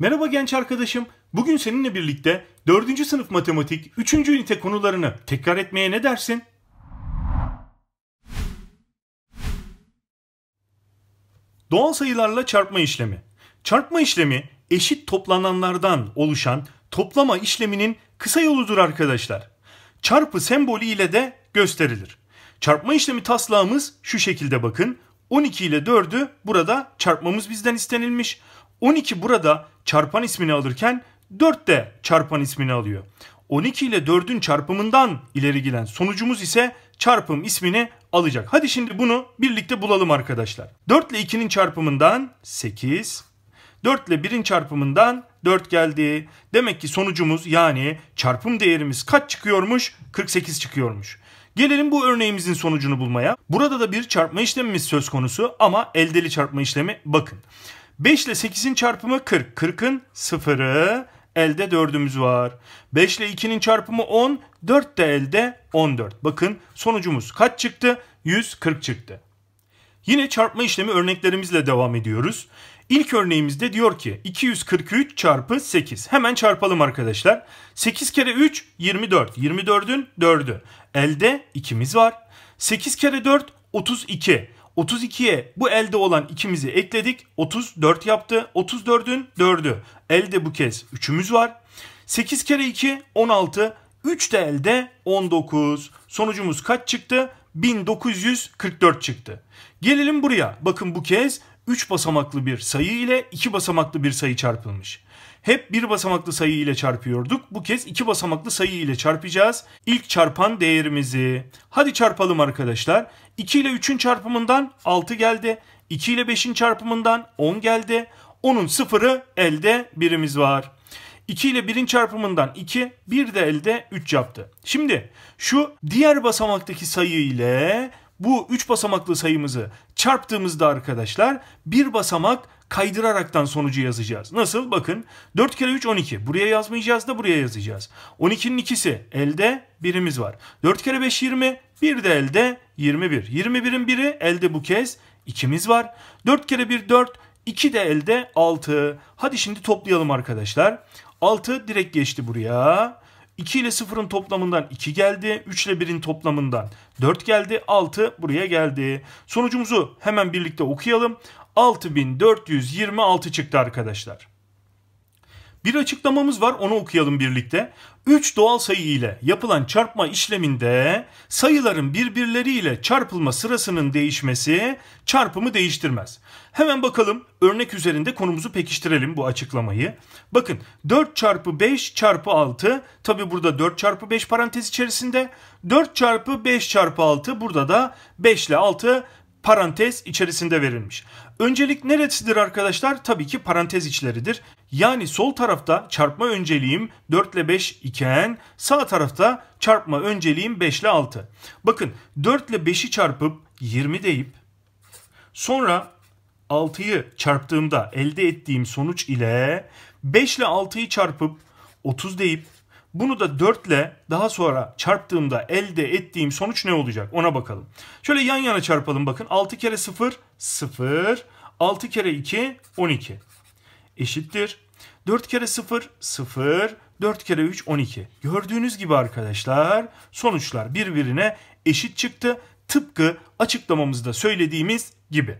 Merhaba genç arkadaşım. Bugün seninle birlikte 4. sınıf matematik 3. ünite konularını tekrar etmeye ne dersin? Doğal sayılarla çarpma işlemi. Çarpma işlemi eşit toplananlardan oluşan toplama işleminin kısa yoludur arkadaşlar. Çarpı sembolü ile de gösterilir. Çarpma işlemi taslağımız şu şekilde bakın. 12 ile 4'ü burada çarpmamız bizden istenilmiş. 12 burada çarpan ismini alırken 4 de çarpan ismini alıyor. 12 ile 4'ün çarpımından ileri gelen sonucumuz ise çarpım ismini alacak. Hadi şimdi bunu birlikte bulalım arkadaşlar. 4 ile 2'nin çarpımından 8, 4 ile 1'in çarpımından 4 geldi. Demek ki sonucumuz yani çarpım değerimiz kaç çıkıyormuş? 48 çıkıyormuş. Gelelim bu örneğimizin sonucunu bulmaya. Burada da bir çarpma işlemimiz söz konusu ama eldeli çarpma işlemi bakın. 5 ile 8'in çarpımı 40. 40'ın 0'ı elde 4'ümüz var. 5 ile 2'nin çarpımı 10. 4 de elde 14. Bakın sonucumuz kaç çıktı? 140 çıktı. Yine çarpma işlemi örneklerimizle devam ediyoruz. İlk örneğimizde diyor ki 243 çarpı 8. Hemen çarpalım arkadaşlar. 8 kere 3 24. 24'ün 4'ü. Elde 2'miz var. 8 kere 4 32. 32'ye bu elde olan ikimizi ekledik. 34 yaptı. 34'ün 4'ü. Elde bu kez 3'ümüz var. 8 kere 2 16. 3 de elde 19. Sonucumuz kaç çıktı? 1944 çıktı. Gelelim buraya. Bakın bu kez 3 basamaklı bir sayı ile 2 basamaklı bir sayı çarpılmış. Hep bir basamaklı sayı ile çarpıyorduk. Bu kez iki basamaklı sayı ile çarpacağız. İlk çarpan değerimizi. Hadi çarpalım arkadaşlar. 2 ile 3'ün çarpımından 6 geldi. 2 ile 5'in çarpımından 10 geldi. 10'un sıfırı elde birimiz var. 2 ile 1'in çarpımından 2, 1 de elde 3 yaptı. Şimdi şu diğer basamaktaki sayı ile bu 3 basamaklı sayımızı çarptığımızda arkadaşlar bir basamak kaydıraraktan sonucu yazacağız. Nasıl? Bakın 4 kere 3 12. Buraya yazmayacağız da buraya yazacağız. 12'nin ikisi elde birimiz var. 4 kere 5 20. Bir de elde 21. 21'in biri elde bu kez ikimiz var. 4 kere 1 4. 2 de elde 6. Hadi şimdi toplayalım arkadaşlar. 6 direkt geçti buraya. 2 ile 0'ın toplamından 2 geldi. 3 ile 1'in toplamından 4 geldi. 6 buraya geldi. Sonucumuzu hemen birlikte okuyalım. 6426 çıktı arkadaşlar. Bir açıklamamız var onu okuyalım birlikte. 3 doğal sayı ile yapılan çarpma işleminde sayıların birbirleriyle çarpılma sırasının değişmesi çarpımı değiştirmez. Hemen bakalım örnek üzerinde konumuzu pekiştirelim bu açıklamayı. Bakın 4 çarpı 5 çarpı 6 tabi burada 4 çarpı 5 parantez içerisinde 4 çarpı 5 çarpı 6 burada da 5 ile 6 parantez içerisinde verilmiş. Öncelik neresidir arkadaşlar? Tabii ki parantez içleridir. Yani sol tarafta çarpma önceliğim 4 ile 5 iken sağ tarafta çarpma önceliğim 5 ile 6. Bakın 4 ile 5'i çarpıp 20 deyip sonra 6'yı çarptığımda elde ettiğim sonuç ile 5 ile 6'yı çarpıp 30 deyip bunu da 4 ile daha sonra çarptığımda elde ettiğim sonuç ne olacak ona bakalım. Şöyle yan yana çarpalım bakın. 6 kere 0 0 6 kere 2 12 eşittir. 4 kere 0 0 4 kere 3 12. Gördüğünüz gibi arkadaşlar sonuçlar birbirine eşit çıktı. Tıpkı açıklamamızda söylediğimiz gibi.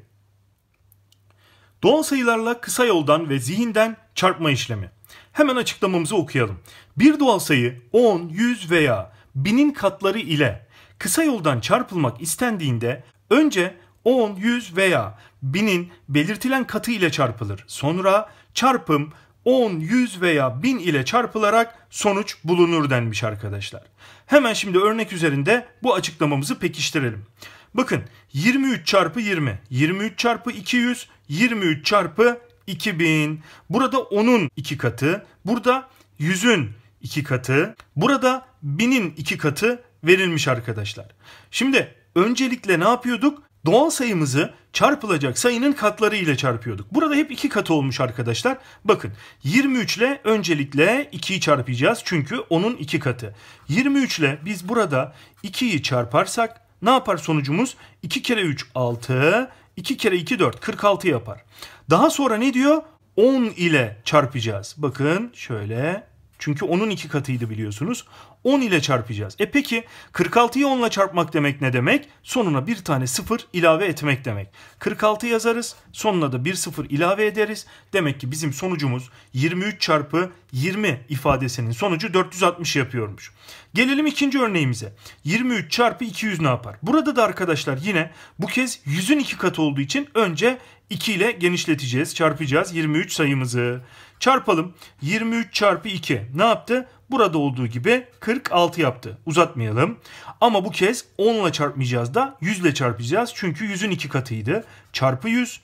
Doğal sayılarla kısa yoldan ve zihinden çarpma işlemi. Hemen açıklamamızı okuyalım. Bir doğal sayı 10, 100 veya 1000'in katları ile kısa yoldan çarpılmak istendiğinde önce 10, 100 veya 1000'in belirtilen katı ile çarpılır. Sonra çarpım 10, 100 veya 1000 ile çarpılarak sonuç bulunur denmiş arkadaşlar. Hemen şimdi örnek üzerinde bu açıklamamızı pekiştirelim. Bakın 23 çarpı 20, 23 çarpı 200, 23 çarpı 2000. Burada 10'un 2 katı. Burada 100'ün 2 katı. Burada 1000'in 2 katı verilmiş arkadaşlar. Şimdi öncelikle ne yapıyorduk? Doğal sayımızı çarpılacak sayının katları ile çarpıyorduk. Burada hep iki katı olmuş arkadaşlar. Bakın 23 ile öncelikle 2'yi çarpacağız çünkü onun iki katı. 23 ile biz burada 2'yi çarparsak ne yapar sonucumuz? 2 kere 3 6, 2 kere 2 4 46 yapar. Daha sonra ne diyor? 10 ile çarpacağız. Bakın şöyle çünkü onun iki katıydı biliyorsunuz. 10 ile çarpacağız. E peki 46'yı 10 ile çarpmak demek ne demek? Sonuna bir tane 0 ilave etmek demek. 46 yazarız. Sonuna da bir 0 ilave ederiz. Demek ki bizim sonucumuz 23 çarpı 20 ifadesinin sonucu 460 yapıyormuş. Gelelim ikinci örneğimize. 23 çarpı 200 ne yapar? Burada da arkadaşlar yine bu kez 100'ün iki katı olduğu için önce 2 ile genişleteceğiz, çarpacağız 23 sayımızı. Çarpalım. 23 çarpı 2 ne yaptı? Burada olduğu gibi 46 yaptı. Uzatmayalım. Ama bu kez 10 ile çarpmayacağız da 100 ile çarpacağız. Çünkü 100'ün 2 katıydı. Çarpı 100.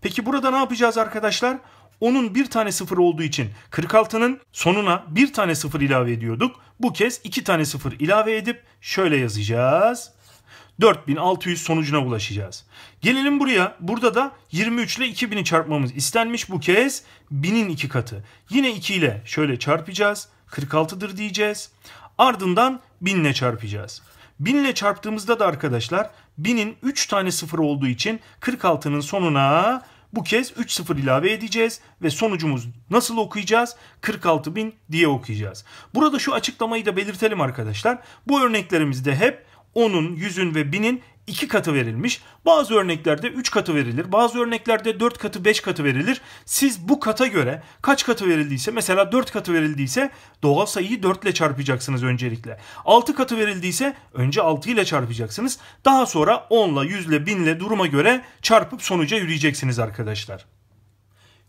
Peki burada ne yapacağız arkadaşlar? Onun bir tane sıfır olduğu için 46'nın sonuna bir tane sıfır ilave ediyorduk. Bu kez iki tane sıfır ilave edip şöyle yazacağız. 4600 sonucuna ulaşacağız. Gelelim buraya. Burada da 23 ile 2000'i çarpmamız istenmiş. Bu kez 1000'in iki katı. Yine 2 ile şöyle çarpacağız. 46'dır diyeceğiz. Ardından 1000 ile çarpacağız. 1000 ile çarptığımızda da arkadaşlar 1000'in 3 tane sıfır olduğu için 46'nın sonuna bu kez 3 sıfır ilave edeceğiz ve sonucumuz nasıl okuyacağız? 46.000 diye okuyacağız. Burada şu açıklamayı da belirtelim arkadaşlar. Bu örneklerimizde hep onun, yüzün ve binin iki katı verilmiş. Bazı örneklerde 3 katı verilir. Bazı örneklerde 4 katı 5 katı verilir. Siz bu kata göre kaç katı verildiyse mesela 4 katı verildiyse doğal sayıyı 4 ile çarpacaksınız öncelikle. 6 katı verildiyse önce 6 ile çarpacaksınız. Daha sonra 10 ile 100 ile 1000 ile duruma göre çarpıp sonuca yürüyeceksiniz arkadaşlar.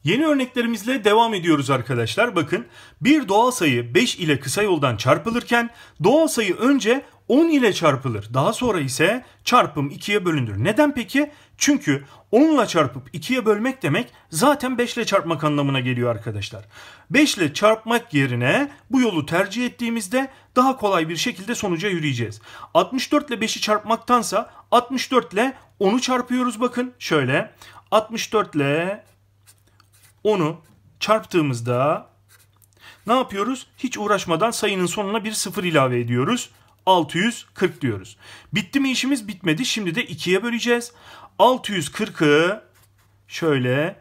Yeni örneklerimizle devam ediyoruz arkadaşlar. Bakın bir doğal sayı 5 ile kısa yoldan çarpılırken doğal sayı önce 10 ile çarpılır. Daha sonra ise çarpım 2'ye bölünür. Neden peki? Çünkü 10 ile çarpıp 2'ye bölmek demek zaten 5 ile çarpmak anlamına geliyor arkadaşlar. 5 ile çarpmak yerine bu yolu tercih ettiğimizde daha kolay bir şekilde sonuca yürüyeceğiz. 64 ile 5'i çarpmaktansa 64 ile 10'u çarpıyoruz bakın şöyle. 64 ile onu çarptığımızda ne yapıyoruz? Hiç uğraşmadan sayının sonuna bir sıfır ilave ediyoruz. 640 diyoruz. Bitti mi işimiz? Bitmedi. Şimdi de 2'ye böleceğiz. 640'ı şöyle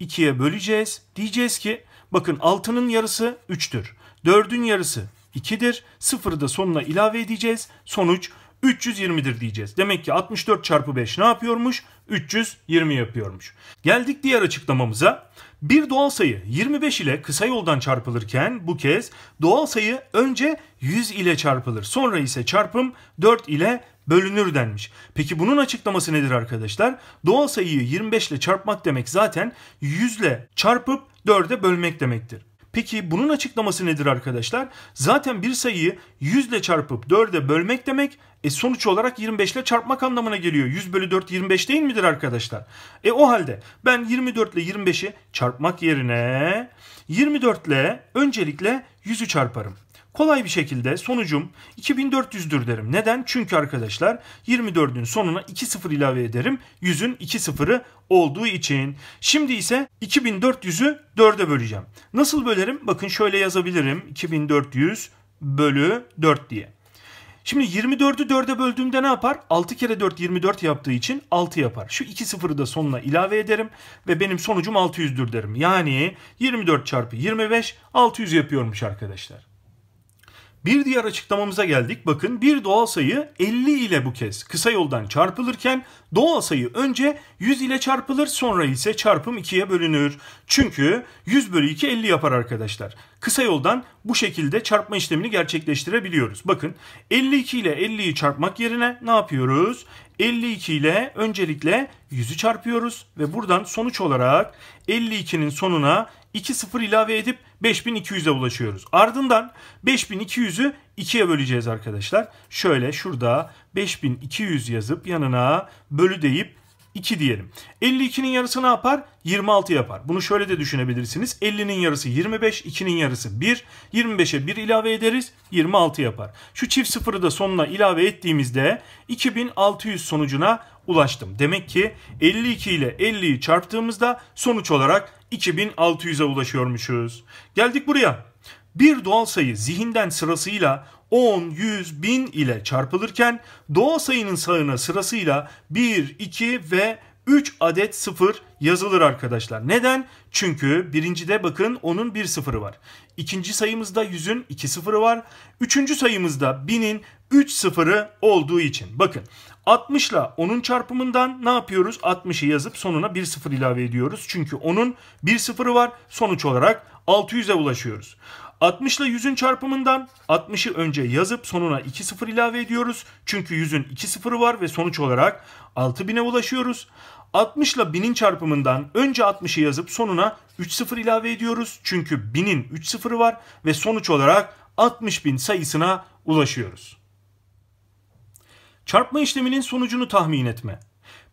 2'ye böleceğiz. Diyeceğiz ki bakın 6'nın yarısı 3'tür. 4'ün yarısı 2'dir. Sıfırı da sonuna ilave edeceğiz. Sonuç 320'dir diyeceğiz. Demek ki 64 çarpı 5 ne yapıyormuş? 320 yapıyormuş. Geldik diğer açıklamamıza. Bir doğal sayı 25 ile kısa yoldan çarpılırken bu kez doğal sayı önce 100 ile çarpılır. Sonra ise çarpım 4 ile bölünür denmiş. Peki bunun açıklaması nedir arkadaşlar? Doğal sayıyı 25 ile çarpmak demek zaten 100 ile çarpıp 4'e bölmek demektir. Peki bunun açıklaması nedir arkadaşlar? Zaten bir sayıyı 100 ile çarpıp 4'e bölmek demek e sonuç olarak 25 ile çarpmak anlamına geliyor. 100 bölü 4 25 değil midir arkadaşlar? E o halde ben 24 ile 25'i çarpmak yerine 24 ile öncelikle 100'ü çarparım kolay bir şekilde sonucum 2400'dür derim. Neden? Çünkü arkadaşlar 24'ün sonuna 2 sıfır ilave ederim. 100'ün 2 sıfırı olduğu için. Şimdi ise 2400'ü 4'e böleceğim. Nasıl bölerim? Bakın şöyle yazabilirim. 2400 bölü 4 diye. Şimdi 24'ü 4'e böldüğümde ne yapar? 6 kere 4 24 yaptığı için 6 yapar. Şu 2 sıfırı da sonuna ilave ederim ve benim sonucum 600'dür derim. Yani 24 çarpı 25 600 yapıyormuş arkadaşlar. Bir diğer açıklamamıza geldik. Bakın bir doğal sayı 50 ile bu kez kısa yoldan çarpılırken doğal sayı önce 100 ile çarpılır sonra ise çarpım 2'ye bölünür. Çünkü 100 bölü 2 50 yapar arkadaşlar. Kısa yoldan bu şekilde çarpma işlemini gerçekleştirebiliyoruz. Bakın 52 ile 50'yi çarpmak yerine ne yapıyoruz? 52 ile öncelikle 100'ü çarpıyoruz ve buradan sonuç olarak 52'nin sonuna 2 sıfır ilave edip 5200'e ulaşıyoruz. Ardından 5200'ü 2'ye böleceğiz arkadaşlar. Şöyle şurada 5200 yazıp yanına bölü deyip 2 diyelim. 52'nin yarısı ne yapar? 26 yapar. Bunu şöyle de düşünebilirsiniz. 50'nin yarısı 25, 2'nin yarısı 1. 25'e 1 ilave ederiz 26 yapar. Şu çift sıfırı da sonuna ilave ettiğimizde 2600 sonucuna ulaştım. Demek ki 52 ile 50'yi çarptığımızda sonuç olarak 2600'e ulaşıyormuşuz. Geldik buraya. Bir doğal sayı zihinden sırasıyla 10, 100, 1000 ile çarpılırken doğal sayının sağına sırasıyla 1, 2 ve 3 adet 0 yazılır arkadaşlar. Neden? Çünkü birincide bakın onun bir sıfırı var. İkinci sayımızda yüzün iki sıfırı var. Üçüncü sayımızda binin üç sıfırı olduğu için. Bakın 60 ile 10'un çarpımından ne yapıyoruz? 60'ı yazıp sonuna 1 sıfır ilave ediyoruz. Çünkü 10'un 1 sıfırı var. Sonuç olarak 600'e ulaşıyoruz. 60 ile 100'ün çarpımından 60'ı önce yazıp sonuna 2 sıfır ilave ediyoruz. Çünkü 100'ün 2 sıfırı var ve sonuç olarak 6000'e ulaşıyoruz. 60 ile 1000'in çarpımından önce 60'ı yazıp sonuna 3 sıfır ilave ediyoruz. Çünkü 1000'in 3 sıfırı var ve sonuç olarak 60.000 sayısına ulaşıyoruz. Çarpma işleminin sonucunu tahmin etme.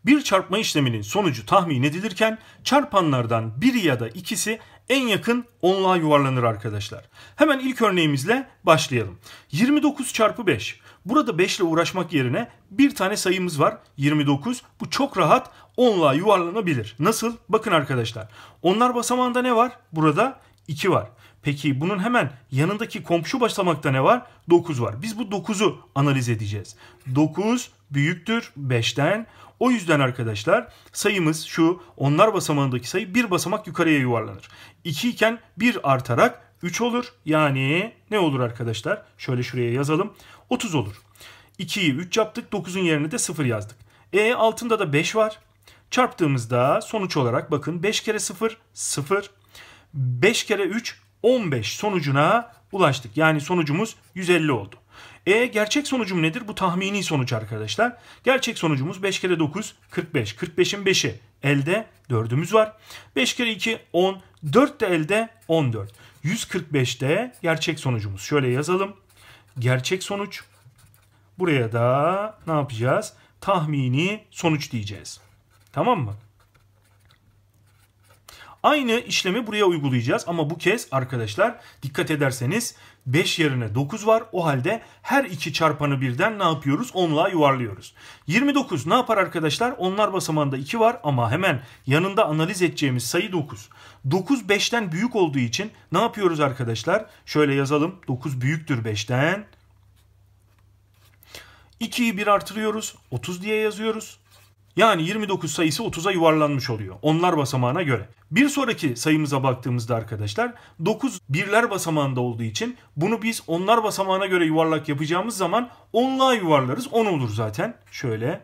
Bir çarpma işleminin sonucu tahmin edilirken çarpanlardan biri ya da ikisi en yakın onluğa yuvarlanır arkadaşlar. Hemen ilk örneğimizle başlayalım. 29 çarpı 5. Burada 5 ile uğraşmak yerine bir tane sayımız var. 29. Bu çok rahat onluğa yuvarlanabilir. Nasıl? Bakın arkadaşlar. Onlar basamağında ne var? Burada 2 var. Peki bunun hemen yanındaki komşu başlamakta ne var? 9 var. Biz bu 9'u analiz edeceğiz. 9 büyüktür 5'ten. O yüzden arkadaşlar sayımız şu onlar basamağındaki sayı bir basamak yukarıya yuvarlanır. 2 iken 1 artarak 3 olur. Yani ne olur arkadaşlar? Şöyle şuraya yazalım. 30 olur. 2'yi 3 yaptık. 9'un yerine de 0 yazdık. E altında da 5 var. Çarptığımızda sonuç olarak bakın 5 kere 0 0. 5 kere 3 15 sonucuna ulaştık. Yani sonucumuz 150 oldu. E gerçek sonucum nedir? Bu tahmini sonuç arkadaşlar. Gerçek sonucumuz 5 kere 9 45. 45'in 5'i elde 4'ümüz var. 5 kere 2 10. 4 de elde 14. 145 de gerçek sonucumuz. Şöyle yazalım. Gerçek sonuç. Buraya da ne yapacağız? Tahmini sonuç diyeceğiz. Tamam mı? Aynı işlemi buraya uygulayacağız ama bu kez arkadaşlar dikkat ederseniz 5 yerine 9 var. O halde her iki çarpanı birden ne yapıyoruz? 10'la yuvarlıyoruz. 29 ne yapar arkadaşlar? Onlar basamağında 2 var ama hemen yanında analiz edeceğimiz sayı 9. 9 5'ten büyük olduğu için ne yapıyoruz arkadaşlar? Şöyle yazalım. 9 büyüktür 5'ten. 2'yi 1 artırıyoruz. 30 diye yazıyoruz. Yani 29 sayısı 30'a yuvarlanmış oluyor. Onlar basamağına göre. Bir sonraki sayımıza baktığımızda arkadaşlar 9 birler basamağında olduğu için bunu biz onlar basamağına göre yuvarlak yapacağımız zaman onluğa yuvarlarız. 10 olur zaten. Şöyle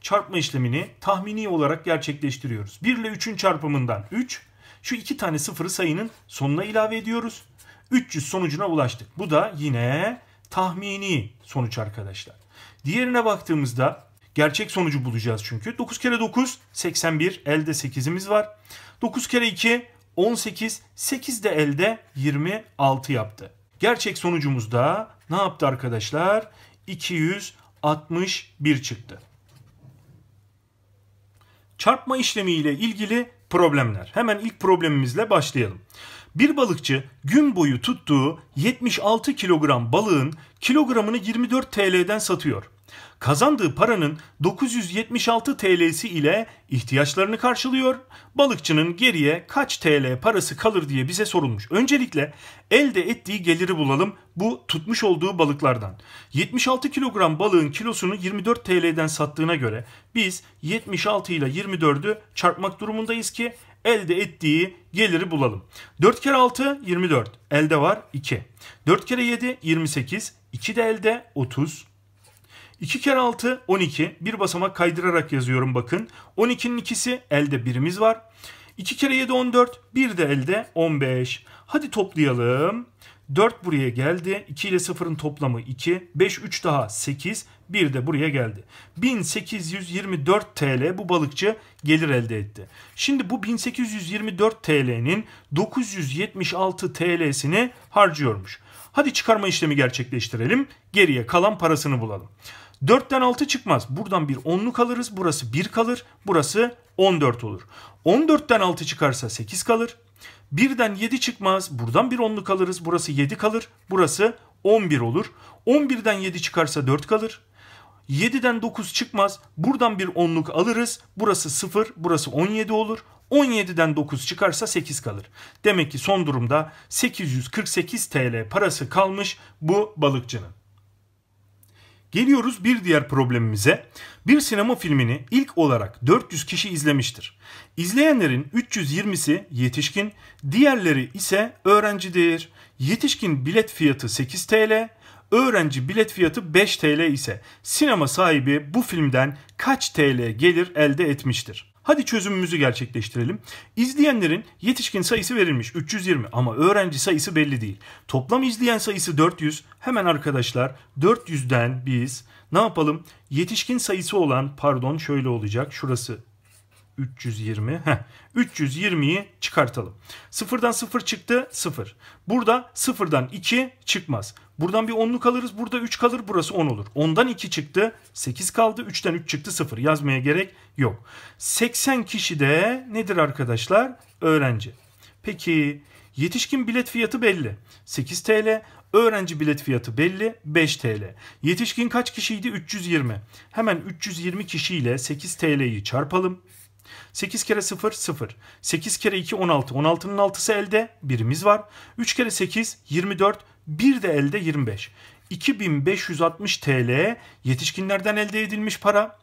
çarpma işlemini tahmini olarak gerçekleştiriyoruz. 1 ile 3'ün çarpımından 3, şu iki tane sıfırı sayının sonuna ilave ediyoruz. 300 sonucuna ulaştık. Bu da yine tahmini sonuç arkadaşlar. Diğerine baktığımızda Gerçek sonucu bulacağız çünkü. 9 kere 9 81 elde 8'imiz var. 9 kere 2 18 8 de elde 26 yaptı. Gerçek sonucumuz da ne yaptı arkadaşlar? 261 çıktı. Çarpma işlemi ile ilgili problemler. Hemen ilk problemimizle başlayalım. Bir balıkçı gün boyu tuttuğu 76 kilogram balığın kilogramını 24 TL'den satıyor. Kazandığı paranın 976 TL'si ile ihtiyaçlarını karşılıyor. Balıkçının geriye kaç TL parası kalır diye bize sorulmuş. Öncelikle elde ettiği geliri bulalım bu tutmuş olduğu balıklardan. 76 kilogram balığın kilosunu 24 TL'den sattığına göre biz 76 ile 24'ü çarpmak durumundayız ki elde ettiği geliri bulalım. 4 kere 6 24. Elde var 2. 4 kere 7 28. 2 de elde 30. 2 kere 6 12. Bir basamak kaydırarak yazıyorum bakın. 12'nin ikisi elde birimiz var. 2 kere 7 14. Bir de elde 15. Hadi toplayalım. 4 buraya geldi. 2 ile 0'ın toplamı 2. 5 3 daha 8. 1 de buraya geldi. 1824 TL bu balıkçı gelir elde etti. Şimdi bu 1824 TL'nin 976 TL'sini harcıyormuş. Hadi çıkarma işlemi gerçekleştirelim. Geriye kalan parasını bulalım. 4'ten 6 çıkmaz. Buradan bir 10'luk alırız. Burası 1 kalır. Burası 14 olur. 14'ten 6 çıkarsa 8 kalır. Birden 7 çıkmaz. Buradan bir onluk alırız. Burası 7 kalır. Burası 11 olur. 11'den 7 çıkarsa 4 kalır. 7'den 9 çıkmaz. Buradan bir onluk alırız. Burası 0, burası 17 olur. 17'den 9 çıkarsa 8 kalır. Demek ki son durumda 848 TL parası kalmış bu balıkçının. Geliyoruz bir diğer problemimize. Bir sinema filmini ilk olarak 400 kişi izlemiştir. İzleyenlerin 320'si yetişkin, diğerleri ise öğrencidir. Yetişkin bilet fiyatı 8 TL, öğrenci bilet fiyatı 5 TL ise sinema sahibi bu filmden kaç TL gelir elde etmiştir? Hadi çözümümüzü gerçekleştirelim. İzleyenlerin yetişkin sayısı verilmiş 320 ama öğrenci sayısı belli değil. Toplam izleyen sayısı 400. Hemen arkadaşlar 400'den biz ne yapalım? Yetişkin sayısı olan pardon şöyle olacak. Şurası 320. Heh, 320'yi çıkartalım. Sıfırdan sıfır çıktı sıfır. Burada sıfırdan 2 çıkmaz. Buradan bir 10'luk alırız. Burada 3 kalır. Burası 10 olur. 10'dan 2 çıktı. 8 kaldı. 3'ten 3 çıktı. 0. Yazmaya gerek yok. 80 kişi de nedir arkadaşlar? Öğrenci. Peki yetişkin bilet fiyatı belli. 8 TL. Öğrenci bilet fiyatı belli 5 TL. Yetişkin kaç kişiydi? 320. Hemen 320 kişiyle 8 TL'yi çarpalım. 8 kere 0 0. 8 kere 2 16. 16'nın 6'sı elde. Birimiz var. 3 kere 8 24. Bir de elde 25. 2560 TL yetişkinlerden elde edilmiş para.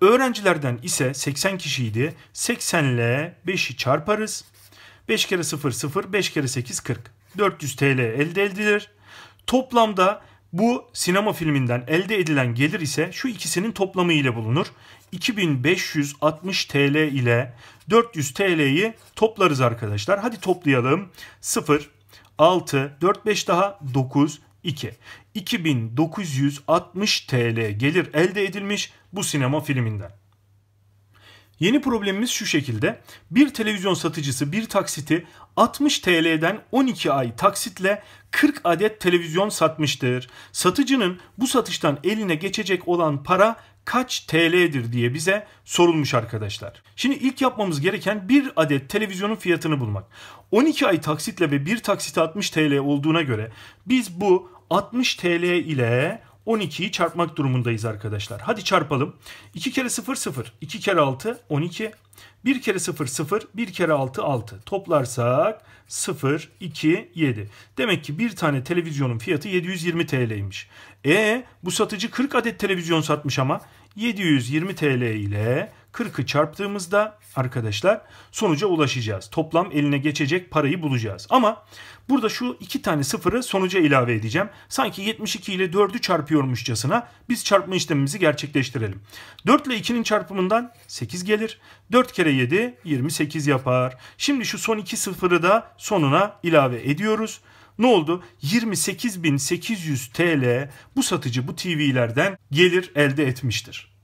Öğrencilerden ise 80 kişiydi. 80 ile 5'i çarparız. 5 kere 0 0, 5 kere 8 40. 400 TL elde edilir. Toplamda bu sinema filminden elde edilen gelir ise şu ikisinin toplamı ile bulunur. 2560 TL ile 400 TL'yi toplarız arkadaşlar. Hadi toplayalım. 0, 6, 4, 5 daha 9, 2. 2960 TL gelir elde edilmiş bu sinema filminden. Yeni problemimiz şu şekilde. Bir televizyon satıcısı bir taksiti 60 TL'den 12 ay taksitle 40 adet televizyon satmıştır. Satıcının bu satıştan eline geçecek olan para kaç TL'dir diye bize sorulmuş arkadaşlar. Şimdi ilk yapmamız gereken bir adet televizyonun fiyatını bulmak. 12 ay taksitle ve bir taksit 60 TL olduğuna göre biz bu 60 TL ile 12'yi çarpmak durumundayız arkadaşlar. Hadi çarpalım. 2 kere 0 0, 2 kere 6 12, 1 kere 0 0, 1 kere 6 6. Toplarsak 0 2 7. Demek ki bir tane televizyonun fiyatı 720 TL'ymiş. E bu satıcı 40 adet televizyon satmış ama 720 TL ile 40'ı çarptığımızda arkadaşlar sonuca ulaşacağız. Toplam eline geçecek parayı bulacağız. Ama burada şu iki tane sıfırı sonuca ilave edeceğim. Sanki 72 ile 4'ü çarpıyormuşçasına biz çarpma işlemimizi gerçekleştirelim. 4 ile 2'nin çarpımından 8 gelir. 4 kere 7 28 yapar. Şimdi şu son iki sıfırı da sonuna ilave ediyoruz. Ne oldu? 28.800 TL bu satıcı bu TV'lerden gelir elde etmiştir.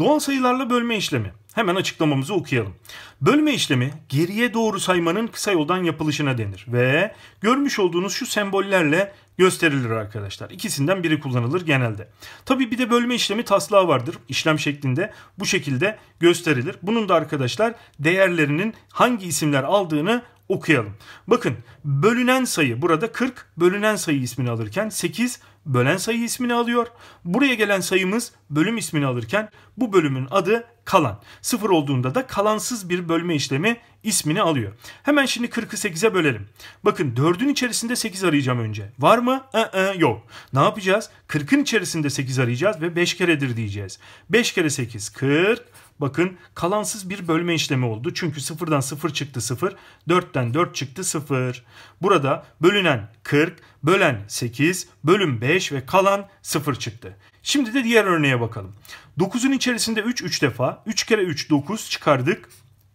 Doğal sayılarla bölme işlemi. Hemen açıklamamızı okuyalım. Bölme işlemi geriye doğru saymanın kısa yoldan yapılışına denir ve görmüş olduğunuz şu sembollerle gösterilir arkadaşlar. İkisinden biri kullanılır genelde. Tabi bir de bölme işlemi taslağı vardır. İşlem şeklinde bu şekilde gösterilir. Bunun da arkadaşlar değerlerinin hangi isimler aldığını okuyalım. Bakın bölünen sayı burada 40 bölünen sayı ismini alırken 8 bölen sayı ismini alıyor. Buraya gelen sayımız bölüm ismini alırken bu bölümün adı kalan. 0 olduğunda da kalansız bir bölme işlemi ismini alıyor. Hemen şimdi 40'ı 8'e bölelim. Bakın 4'ün içerisinde 8 arayacağım önce. Var mı? Ee, yok. Ne yapacağız? 40'ın içerisinde 8 arayacağız ve 5 keredir diyeceğiz. 5 kere 8 40 Bakın kalansız bir bölme işlemi oldu. Çünkü sıfırdan sıfır çıktı sıfır. Dörtten dört çıktı sıfır. Burada bölünen 40, bölen 8, bölüm 5 ve kalan sıfır çıktı. Şimdi de diğer örneğe bakalım. 9'un içerisinde 3 3 defa. 3 kere 3 9 çıkardık.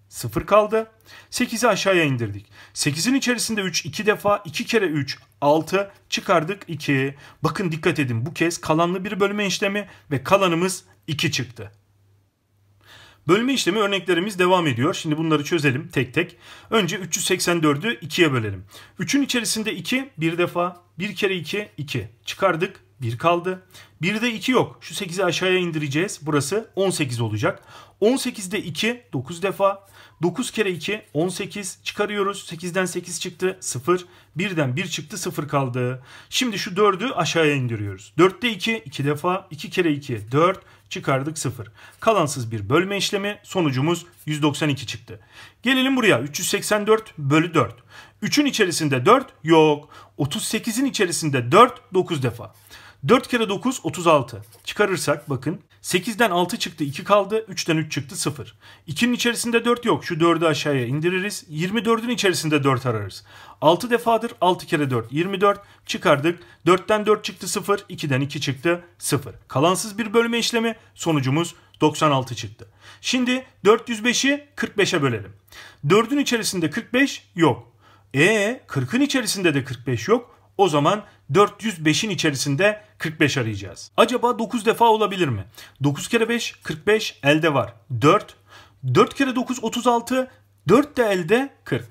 0 kaldı. 8'i aşağıya indirdik. 8'in içerisinde 3 2 defa 2 kere 3 6 çıkardık 2. Bakın dikkat edin bu kez kalanlı bir bölme işlemi ve kalanımız 2 çıktı. Bölme işlemi örneklerimiz devam ediyor. Şimdi bunları çözelim tek tek. Önce 384'ü 2'ye bölelim. 3'ün içerisinde 2 bir defa, 1 kere 2 2. Çıkardık 1 kaldı. 1'de 2 yok. Şu 8'i aşağıya indireceğiz. Burası 18 olacak. 18'de 2 9 defa. 9 kere 2 18 çıkarıyoruz. 8'den 8 çıktı 0. 1'den 1 çıktı 0 kaldı. Şimdi şu 4'ü aşağıya indiriyoruz. 4'te 2 2 defa. 2 kere 2 4. Çıkardık 0. Kalansız bir bölme işlemi sonucumuz 192 çıktı. Gelelim buraya 384 bölü 4. 3'ün içerisinde 4 yok. 38'in içerisinde 4 9 defa. 4 kere 9 36. Çıkarırsak bakın 8'den 6 çıktı 2 kaldı. 3'ten 3 çıktı 0. 2'nin içerisinde 4 yok. Şu 4'ü aşağıya indiririz. 24'ün içerisinde 4 ararız. 6 defadır 6 kere 4 24 çıkardık. 4'ten 4 çıktı 0. 2'den 2 çıktı 0. Kalansız bir bölme işlemi sonucumuz 96 çıktı. Şimdi 405'i 45'e bölelim. 4'ün içerisinde 45 yok. E 40'ın içerisinde de 45 yok. O zaman 405'in içerisinde 45 arayacağız. Acaba 9 defa olabilir mi? 9 kere 5 45 elde var. 4. 4 kere 9 36. 4 de elde 40.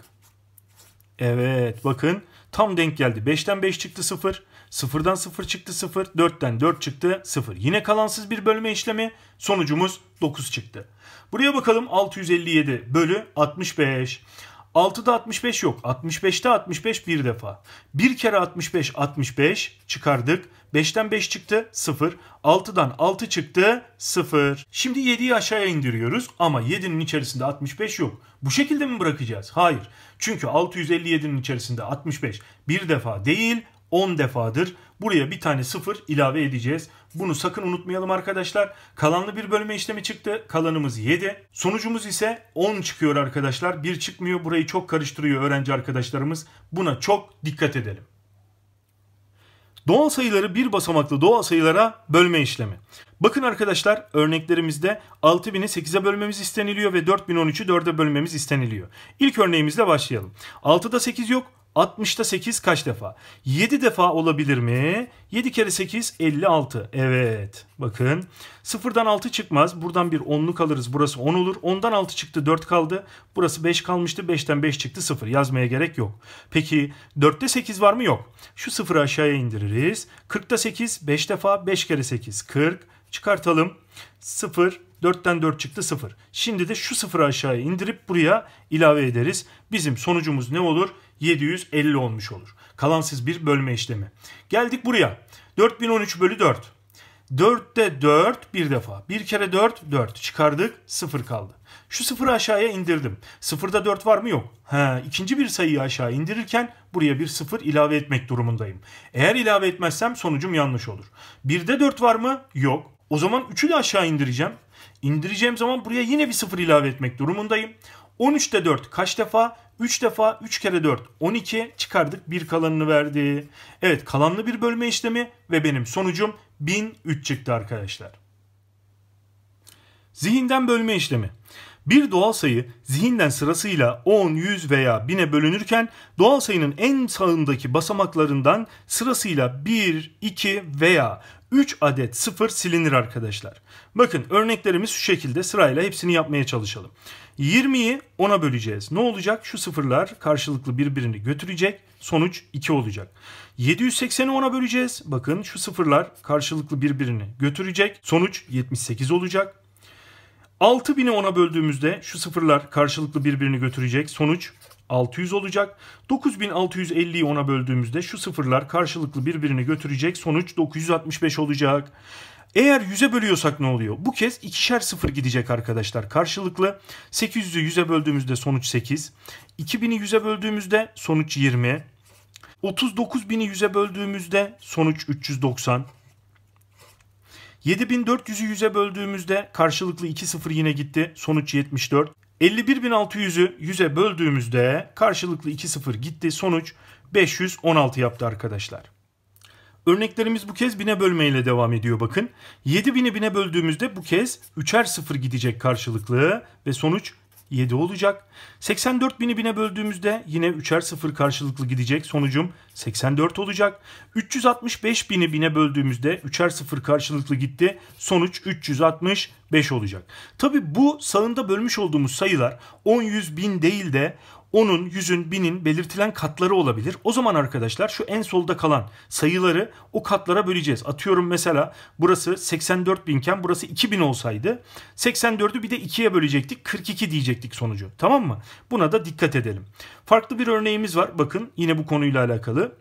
Evet bakın tam denk geldi. 5'ten 5 çıktı 0. 0'dan 0 çıktı 0. 4'ten 4 çıktı 0. Yine kalansız bir bölme işlemi. Sonucumuz 9 çıktı. Buraya bakalım 657 bölü 65. 6'da 65 yok. 65'te 65 bir defa. Bir kere 65 65 çıkardık. 5'ten 5 çıktı 0. 6'dan 6 çıktı 0. Şimdi 7'yi aşağıya indiriyoruz ama 7'nin içerisinde 65 yok. Bu şekilde mi bırakacağız? Hayır. Çünkü 657'nin içerisinde 65 bir defa değil 10 defadır. Buraya bir tane sıfır ilave edeceğiz. Bunu sakın unutmayalım arkadaşlar. Kalanlı bir bölme işlemi çıktı. Kalanımız 7. Sonucumuz ise 10 çıkıyor arkadaşlar. 1 çıkmıyor. Burayı çok karıştırıyor öğrenci arkadaşlarımız. Buna çok dikkat edelim. Doğal sayıları bir basamaklı doğal sayılara bölme işlemi. Bakın arkadaşlar örneklerimizde 6000'i 8'e bölmemiz isteniliyor ve 4013'ü 4'e bölmemiz isteniliyor. İlk örneğimizle başlayalım. 6'da 8 yok, 60'ta 8 kaç defa? 7 defa olabilir mi? 7 kere 8 56. Evet. Bakın. 0'dan 6 çıkmaz. Buradan bir 10'luk alırız. Burası 10 olur. 10'dan 6 çıktı 4 kaldı. Burası 5 kalmıştı. 5'ten 5 çıktı 0. Yazmaya gerek yok. Peki 4'te 8 var mı? Yok. Şu 0'ı aşağıya indiririz. 40'ta 8 5 defa 5 kere 8 40. Çıkartalım. 0 4'ten 4 çıktı 0. Şimdi de şu 0'ı aşağıya indirip buraya ilave ederiz. Bizim sonucumuz ne olur? 750 olmuş olur. Kalansız bir bölme işlemi. Geldik buraya. 4013 bölü 4. 4'te 4 bir defa. bir kere 4 4 çıkardık 0 kaldı. Şu 0'ı aşağıya indirdim. 0'da 4 var mı yok. Ha, ikinci bir sayıyı aşağı indirirken buraya bir 0 ilave etmek durumundayım. Eğer ilave etmezsem sonucum yanlış olur. 1'de 4 var mı yok. O zaman 3'ü de aşağı indireceğim. İndireceğim zaman buraya yine bir 0 ilave etmek durumundayım. 13'te 4 kaç defa? 3 defa 3 kere 4 12 çıkardık bir kalanını verdi. Evet kalanlı bir bölme işlemi ve benim sonucum 1003 çıktı arkadaşlar. Zihinden bölme işlemi. Bir doğal sayı zihinden sırasıyla 10, 100 veya 1000'e bölünürken doğal sayının en sağındaki basamaklarından sırasıyla 1, 2 veya 3 adet sıfır silinir arkadaşlar. Bakın örneklerimiz şu şekilde sırayla hepsini yapmaya çalışalım. 20'yi 10'a böleceğiz. Ne olacak? Şu sıfırlar karşılıklı birbirini götürecek. Sonuç 2 olacak. 780'i 10'a böleceğiz. Bakın şu sıfırlar karşılıklı birbirini götürecek. Sonuç 78 olacak. 6000'i 10'a böldüğümüzde şu sıfırlar karşılıklı birbirini götürecek. Sonuç 600 olacak. 9650'yi 10'a böldüğümüzde şu sıfırlar karşılıklı birbirini götürecek. Sonuç 965 olacak. Eğer 100'e bölüyorsak ne oluyor? Bu kez ikişer sıfır gidecek arkadaşlar karşılıklı. 800'ü 100'e böldüğümüzde sonuç 8. 2000'i 100'e böldüğümüzde sonuç 20. 39.000'i 100'e böldüğümüzde sonuç 390. 7400'ü 100'e böldüğümüzde karşılıklı 2 sıfır yine gitti. Sonuç 74. 51.600'ü 100'e böldüğümüzde karşılıklı 2-0 gitti. Sonuç 516 yaptı arkadaşlar. Örneklerimiz bu kez bine bölmeyle devam ediyor bakın. 7000'i bine böldüğümüzde bu kez 3'er 0 gidecek karşılıklı ve sonuç 7 olacak. 84 bini bine böldüğümüzde yine 3'er 0 karşılıklı gidecek. Sonucum 84 olacak. 365 bini bine böldüğümüzde 3'er 0 karşılıklı gitti. Sonuç 365 olacak. Tabi bu sağında bölmüş olduğumuz sayılar 10, 100, bin değil de 10'un, 100'ün, 1000'in belirtilen katları olabilir. O zaman arkadaşlar şu en solda kalan sayıları o katlara böleceğiz. Atıyorum mesela burası 84 binken burası 2000 olsaydı 84'ü bir de 2'ye bölecektik 42 diyecektik sonucu. Tamam mı? Buna da dikkat edelim. Farklı bir örneğimiz var. Bakın yine bu konuyla alakalı.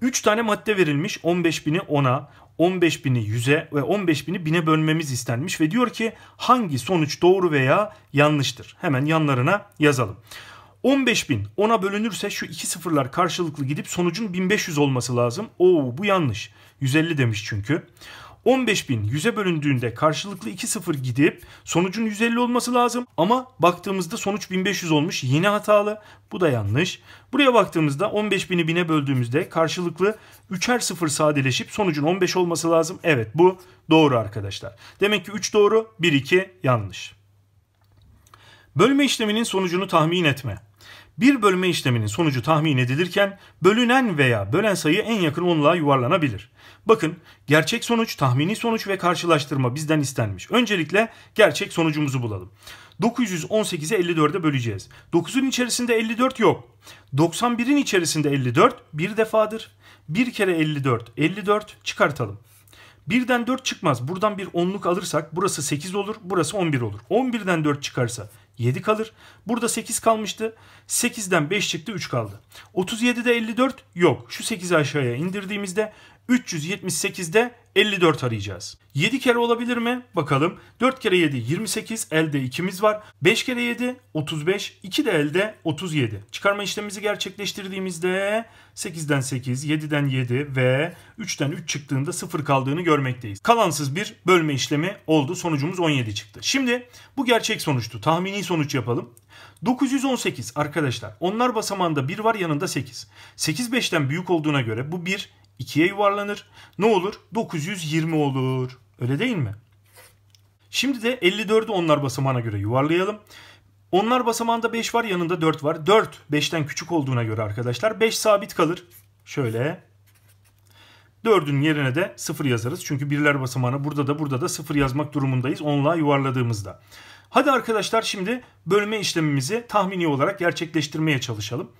3 tane madde verilmiş 15.000'i 10'a, 15.000'i 100'e ve 15.000'i 1000'e bölmemiz istenmiş ve diyor ki hangi sonuç doğru veya yanlıştır? Hemen yanlarına yazalım. 15 bin 10'a bölünürse şu iki sıfırlar karşılıklı gidip sonucun 1500 olması lazım. Oo bu yanlış. 150 demiş çünkü. 15 bin 100'e bölündüğünde karşılıklı iki sıfır gidip sonucun 150 olması lazım. Ama baktığımızda sonuç 1500 olmuş. yine hatalı. Bu da yanlış. Buraya baktığımızda 15 bini 1000'e böldüğümüzde karşılıklı üçer sıfır sadeleşip sonucun 15 olması lazım. Evet bu doğru arkadaşlar. Demek ki 3 doğru 1 2 yanlış. Bölme işleminin sonucunu tahmin etme. Bir bölme işleminin sonucu tahmin edilirken bölünen veya bölen sayı en yakın onluğa yuvarlanabilir. Bakın gerçek sonuç, tahmini sonuç ve karşılaştırma bizden istenmiş. Öncelikle gerçek sonucumuzu bulalım. 918'i 54'e böleceğiz. 9'un içerisinde 54 yok. 91'in içerisinde 54 bir defadır. Bir kere 54 54 çıkartalım. Birden 4 çıkmaz. Buradan bir onluk alırsak burası 8 olur, burası 11 olur. 11'den 4 çıkarsa 7 kalır. Burada 8 kalmıştı. 8'den 5 çıktı 3 kaldı. 37'de 54 yok. Şu 8'i aşağıya indirdiğimizde 378'de 54 arayacağız. 7 kere olabilir mi? Bakalım. 4 kere 7 28 elde 2'miz var. 5 kere 7 35 2 de elde 37. Çıkarma işlemimizi gerçekleştirdiğimizde 8'den 8, 7'den 7 ve 3'ten 3 çıktığında 0 kaldığını görmekteyiz. Kalansız bir bölme işlemi oldu. Sonucumuz 17 çıktı. Şimdi bu gerçek sonuçtu. Tahmini sonuç yapalım. 918 arkadaşlar. Onlar basamağında 1 var yanında 8. 8 5'ten büyük olduğuna göre bu 1 2'ye yuvarlanır. Ne olur? 920 olur. Öyle değil mi? Şimdi de 54'ü onlar basamağına göre yuvarlayalım. Onlar basamağında 5 var yanında 4 var. 4 5'ten küçük olduğuna göre arkadaşlar 5 sabit kalır. Şöyle 4'ün yerine de 0 yazarız. Çünkü birler basamağına burada da burada da 0 yazmak durumundayız. Onla yuvarladığımızda. Hadi arkadaşlar şimdi bölme işlemimizi tahmini olarak gerçekleştirmeye çalışalım.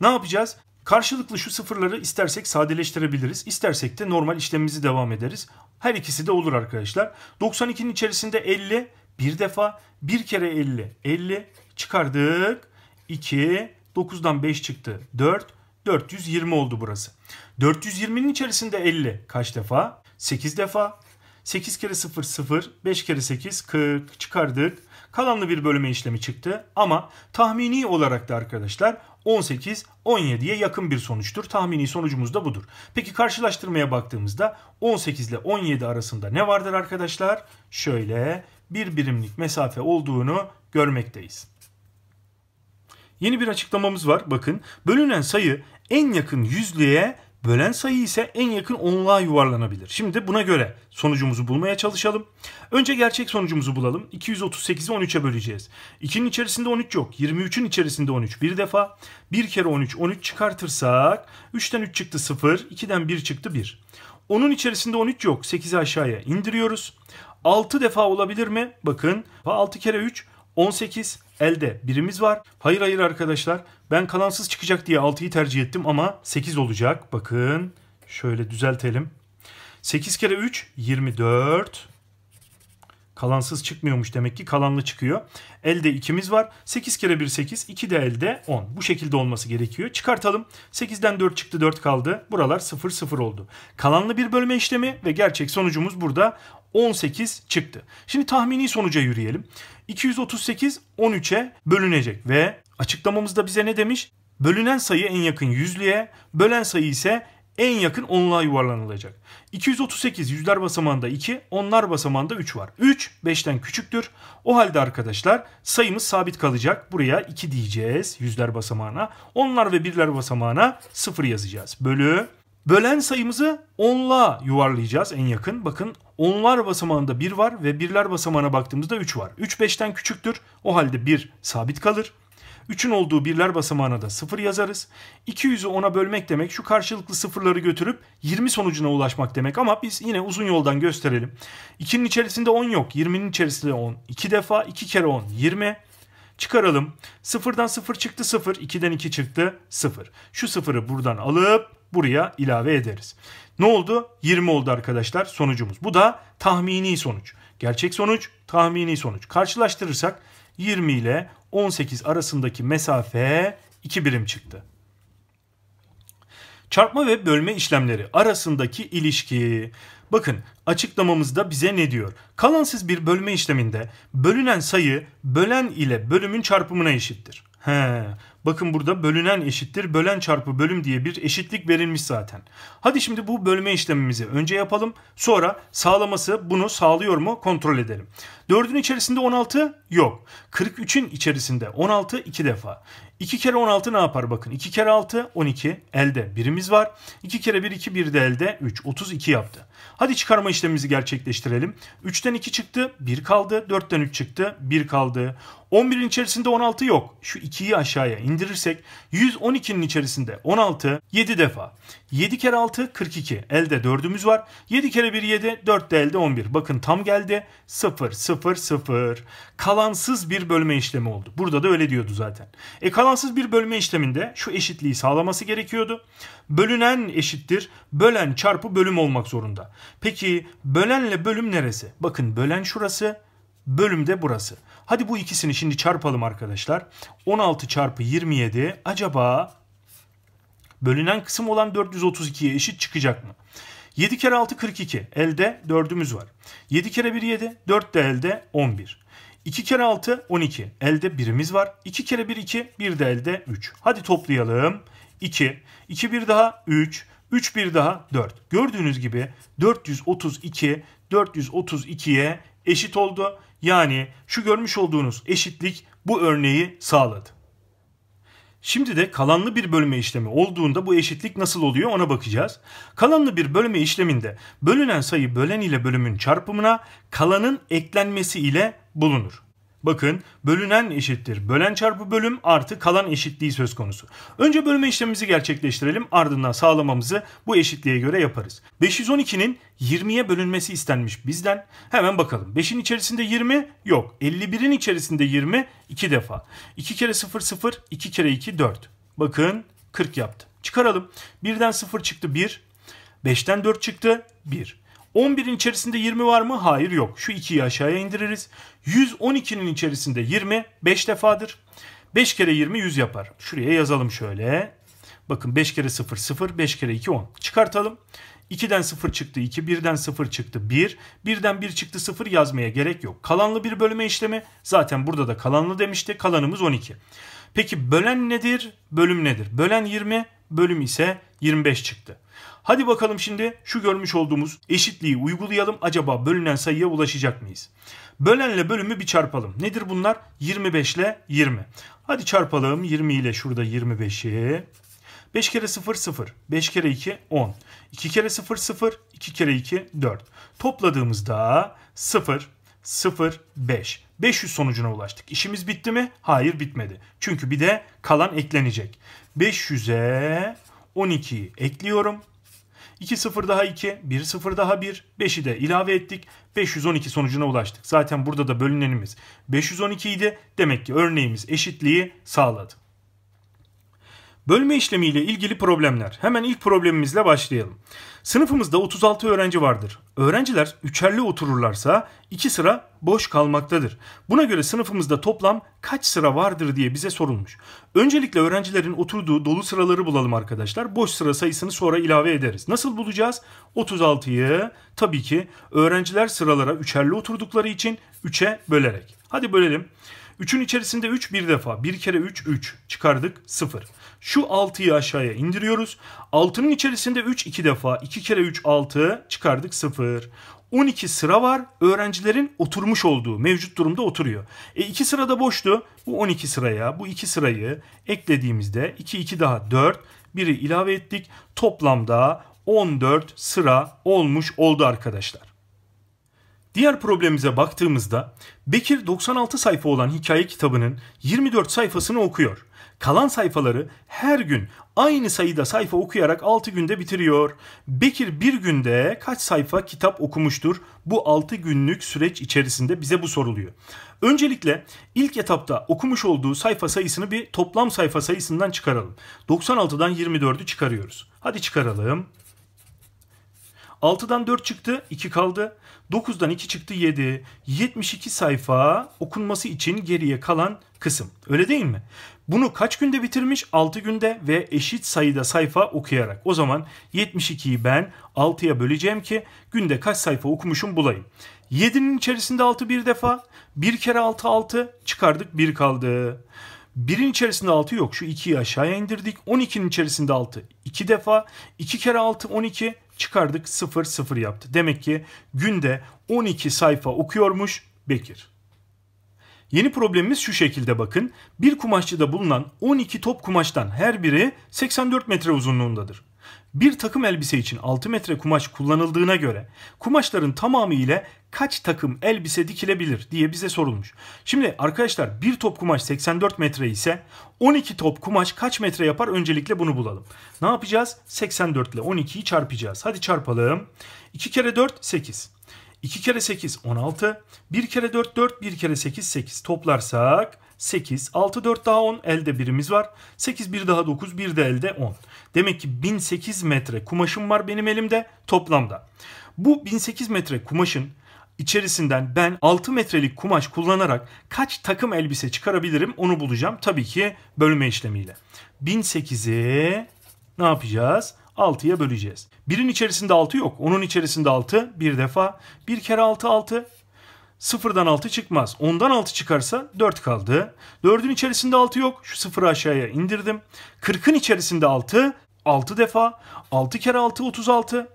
Ne yapacağız? Karşılıklı şu sıfırları istersek sadeleştirebiliriz. istersek de normal işlemimizi devam ederiz. Her ikisi de olur arkadaşlar. 92'nin içerisinde 50 bir defa. Bir kere 50. 50 çıkardık. 2. 9'dan 5 çıktı. 4. 420 oldu burası. 420'nin içerisinde 50 kaç defa? 8 defa. 8 kere 0 0. 5 kere 8 40 çıkardık. Kalanlı bir bölüme işlemi çıktı ama tahmini olarak da arkadaşlar 18-17'ye yakın bir sonuçtur. Tahmini sonucumuz da budur. Peki karşılaştırmaya baktığımızda 18 ile 17 arasında ne vardır arkadaşlar? Şöyle bir birimlik mesafe olduğunu görmekteyiz. Yeni bir açıklamamız var. Bakın bölünen sayı en yakın yüzlüğe Bölen sayı ise en yakın onluğa yuvarlanabilir. Şimdi buna göre sonucumuzu bulmaya çalışalım. Önce gerçek sonucumuzu bulalım. 238'i 13'e böleceğiz. 2'nin içerisinde 13 yok. 23'ün içerisinde 13 bir defa. bir kere 13 13 çıkartırsak 3'ten 3 çıktı 0, 2'den 1 çıktı 1. 10'un içerisinde 13 yok. 8'i aşağıya indiriyoruz. 6 defa olabilir mi? Bakın 6 kere 3 18 elde birimiz var. Hayır hayır arkadaşlar ben kalansız çıkacak diye 6'yı tercih ettim ama 8 olacak. Bakın şöyle düzeltelim. 8 kere 3 24. Kalansız çıkmıyormuş demek ki kalanlı çıkıyor. Elde 2'miz var. 8 kere 1 8. 2 de elde 10. Bu şekilde olması gerekiyor. Çıkartalım. 8'den 4 çıktı 4 kaldı. Buralar 0 0 oldu. Kalanlı bir bölme işlemi ve gerçek sonucumuz burada 18 çıktı. Şimdi tahmini sonuca yürüyelim. 238 13'e bölünecek ve açıklamamızda bize ne demiş? Bölünen sayı en yakın yüzlüğe, bölen sayı ise en yakın onluğa yuvarlanılacak. 238 yüzler basamağında 2, onlar basamağında 3 var. 3 5'ten küçüktür. O halde arkadaşlar sayımız sabit kalacak. Buraya 2 diyeceğiz yüzler basamağına. Onlar ve birler basamağına 0 yazacağız. Bölü Bölen sayımızı onla yuvarlayacağız en yakın. Bakın onlar basamağında 1 var ve birler basamağına baktığımızda 3 var. 3 5'ten küçüktür. O halde 1 sabit kalır. 3'ün olduğu birler basamağına da 0 yazarız. 200'ü 10'a bölmek demek şu karşılıklı sıfırları götürüp 20 sonucuna ulaşmak demek ama biz yine uzun yoldan gösterelim. 2'nin içerisinde 10 yok. 20'nin içerisinde 10. 2 defa 2 kere 10 20. Çıkaralım. 0'dan 0 çıktı 0. 2'den 2 çıktı 0. Şu 0'ı buradan alıp buraya ilave ederiz. Ne oldu? 20 oldu arkadaşlar sonucumuz. Bu da tahmini sonuç. Gerçek sonuç, tahmini sonuç. Karşılaştırırsak 20 ile 18 arasındaki mesafe 2 birim çıktı. Çarpma ve bölme işlemleri arasındaki ilişki. Bakın açıklamamızda bize ne diyor? Kalansız bir bölme işleminde bölünen sayı bölen ile bölümün çarpımına eşittir. He. Bakın burada bölünen eşittir bölen çarpı bölüm diye bir eşitlik verilmiş zaten. Hadi şimdi bu bölme işlemimizi önce yapalım. Sonra sağlaması bunu sağlıyor mu kontrol edelim. 4'ün içerisinde 16 yok. 43'ün içerisinde 16 iki defa. 2 kere 16 ne yapar bakın. 2 kere 6 12 elde birimiz var. 2 kere 1 2 1 de elde 3 32 yaptı. Hadi çıkarma işlemimizi gerçekleştirelim. 3'ten 2 çıktı 1 kaldı. 4'ten 3 çıktı 1 kaldı. 11'in içerisinde 16 yok. Şu 2'yi aşağıya indirirsek 112'nin içerisinde 16 7 defa. 7 kere 6 42. Elde 4'ümüz var. 7 kere 1 7 4 de elde 11. Bakın tam geldi. 0 0 0. Kalansız bir bölme işlemi oldu. Burada da öyle diyordu zaten. E kalansız bir bölme işleminde şu eşitliği sağlaması gerekiyordu. Bölünen eşittir. Bölen çarpı bölüm olmak zorunda. Peki bölenle bölüm neresi? Bakın bölen şurası, bölüm de burası. Hadi bu ikisini şimdi çarpalım arkadaşlar. 16 çarpı 27 acaba bölünen kısım olan 432'ye eşit çıkacak mı? 7 kere 6 42. Elde 4'ümüz var. 7 kere 1 7. 4 de elde 11. 2 kere 6 12. Elde 1'imiz var. 2 kere 1 2. 1 de elde 3. Hadi toplayalım. 2. 2 1 daha 3. 3 bir daha 4. Gördüğünüz gibi 432 432'ye eşit oldu. Yani şu görmüş olduğunuz eşitlik bu örneği sağladı. Şimdi de kalanlı bir bölme işlemi olduğunda bu eşitlik nasıl oluyor ona bakacağız. Kalanlı bir bölme işleminde bölünen sayı bölen ile bölümün çarpımına kalanın eklenmesi ile bulunur. Bakın bölünen eşittir. Bölen çarpı bölüm artı kalan eşitliği söz konusu. Önce bölme işlemimizi gerçekleştirelim ardından sağlamamızı bu eşitliğe göre yaparız. 512'nin 20'ye bölünmesi istenmiş bizden. Hemen bakalım. 5'in içerisinde 20 yok. 51'in içerisinde 20 2 defa. 2 kere 0 0 2 kere 2 4. Bakın 40 yaptı. Çıkaralım. 1'den 0 çıktı 1. 5'ten 4 çıktı 1. 11'in içerisinde 20 var mı? Hayır yok. Şu 2'yi aşağıya indiririz. 112'nin içerisinde 20 5 defadır. 5 kere 20 100 yapar. Şuraya yazalım şöyle. Bakın 5 kere 0 0, 5 kere 2 10. Çıkartalım. 2'den 0 çıktı 2, 1'den 0 çıktı 1, 1'den 1 çıktı 0 yazmaya gerek yok. Kalanlı bir bölme işlemi zaten burada da kalanlı demişti. Kalanımız 12. Peki bölen nedir? Bölüm nedir? Bölen 20, bölüm ise 25 çıktı. Hadi bakalım şimdi şu görmüş olduğumuz eşitliği uygulayalım. Acaba bölünen sayıya ulaşacak mıyız? Bölenle bölümü bir çarpalım. Nedir bunlar? 25 ile 20. Hadi çarpalım 20 ile şurada 25'i. 5 kere 0 0. 5 kere 2 10. 2 kere 0 0. 2 kere 2 4. Topladığımızda 0 0 5. 500 sonucuna ulaştık. İşimiz bitti mi? Hayır bitmedi. Çünkü bir de kalan eklenecek. 500'e 12'yi ekliyorum. 2-0 daha 2, 1-0 daha 1, 5'i de ilave ettik. 512 sonucuna ulaştık. Zaten burada da bölünenimiz 512 idi. Demek ki örneğimiz eşitliği sağladı. Bölme işlemiyle ilgili problemler. Hemen ilk problemimizle başlayalım. Sınıfımızda 36 öğrenci vardır. Öğrenciler üçerli otururlarsa iki sıra boş kalmaktadır. Buna göre sınıfımızda toplam kaç sıra vardır diye bize sorulmuş. Öncelikle öğrencilerin oturduğu dolu sıraları bulalım arkadaşlar. Boş sıra sayısını sonra ilave ederiz. Nasıl bulacağız? 36'yı tabii ki öğrenciler sıralara üçerli oturdukları için 3'e bölerek. Hadi bölelim. 3'ün içerisinde 3 bir defa. 1 kere 3 3 çıkardık 0. Şu 6'yı aşağıya indiriyoruz. 6'nın içerisinde 3 2 defa. 2 kere 3 6 çıkardık 0. 12 sıra var. Öğrencilerin oturmuş olduğu mevcut durumda oturuyor. E 2 sırada boştu. Bu 12 sıraya bu 2 sırayı eklediğimizde 2 2 daha 4 biri ilave ettik. Toplamda 14 sıra olmuş oldu arkadaşlar. Diğer problemimize baktığımızda Bekir 96 sayfa olan hikaye kitabının 24 sayfasını okuyor. Kalan sayfaları her gün aynı sayıda sayfa okuyarak 6 günde bitiriyor. Bekir bir günde kaç sayfa kitap okumuştur? Bu 6 günlük süreç içerisinde bize bu soruluyor. Öncelikle ilk etapta okumuş olduğu sayfa sayısını bir toplam sayfa sayısından çıkaralım. 96'dan 24'ü çıkarıyoruz. Hadi çıkaralım. 6'dan 4 çıktı 2 kaldı. 9'dan 2 çıktı 7. 72 sayfa okunması için geriye kalan kısım. Öyle değil mi? Bunu kaç günde bitirmiş? 6 günde ve eşit sayıda sayfa okuyarak. O zaman 72'yi ben 6'ya böleceğim ki günde kaç sayfa okumuşum bulayım. 7'nin içerisinde 6 bir defa. 1 kere 6 6 çıkardık 1 kaldı. 1'in içerisinde 6 yok. Şu 2'yi aşağıya indirdik. 12'nin içerisinde 6 2 defa. 2 kere 6 12 çıkardık 0 0 yaptı. Demek ki günde 12 sayfa okuyormuş Bekir. Yeni problemimiz şu şekilde bakın. Bir kumaşçıda bulunan 12 top kumaştan her biri 84 metre uzunluğundadır. Bir takım elbise için 6 metre kumaş kullanıldığına göre kumaşların tamamı ile kaç takım elbise dikilebilir diye bize sorulmuş. Şimdi arkadaşlar bir top kumaş 84 metre ise 12 top kumaş kaç metre yapar öncelikle bunu bulalım. Ne yapacağız? 84 ile 12'yi çarpacağız. Hadi çarpalım. 2 kere 4 8. 2 kere 8 16. 1 kere 4 4. 1 kere 8 8. Toplarsak 8. 6 4 daha 10. Elde birimiz var. 8 1 daha 9. 1 de elde 10. Demek ki 1008 metre kumaşım var benim elimde toplamda. Bu 1008 metre kumaşın içerisinden ben 6 metrelik kumaş kullanarak kaç takım elbise çıkarabilirim onu bulacağım. Tabii ki bölme işlemiyle. 1008'i ne yapacağız? 6'ya böleceğiz. 1'in içerisinde 6 yok. 10'un içerisinde 6 bir defa. 1 kere 6 6. Sıfırdan 6 çıkmaz. 10'dan 6 çıkarsa 4 kaldı. 4'ün içerisinde 6 yok. Şu 0'ı aşağıya indirdim. 40'ın içerisinde 6. 6 defa. 6 kere 6 36.